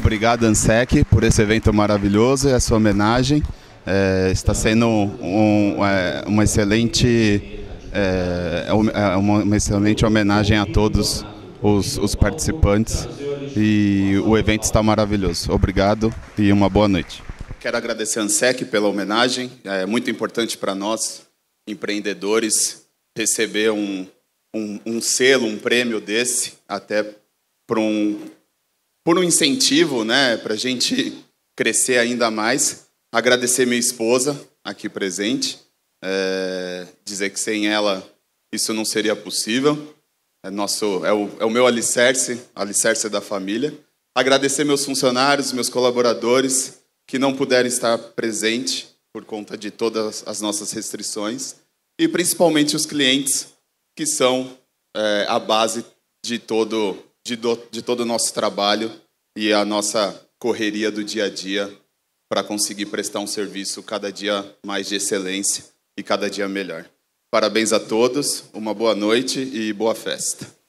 Obrigado, ANSEC, por esse evento maravilhoso e essa homenagem. É, está sendo um, é, uma, excelente, é, é, é, uma, uma, excelente homenagem a todos os, os participantes e o evento está maravilhoso. Obrigado e uma boa noite. Quero agradecer a ANSEC pela homenagem. É muito importante para nós, empreendedores, receber um, um, um selo, um prêmio desse, até para um por um incentivo, né, para a gente crescer ainda mais. Agradecer minha esposa aqui presente, é, dizer que sem ela isso não seria possível. É, nosso, é, o, é o meu alicerce, alicerce da família. Agradecer meus funcionários, meus colaboradores que não puderam estar presentes por conta de todas as nossas restrições e principalmente os clientes que são é, a base de todo de, do, de todo o nosso trabalho e a nossa correria do dia a dia para conseguir prestar um serviço cada dia mais de excelência e cada dia melhor. Parabéns a todos, uma boa noite e boa festa.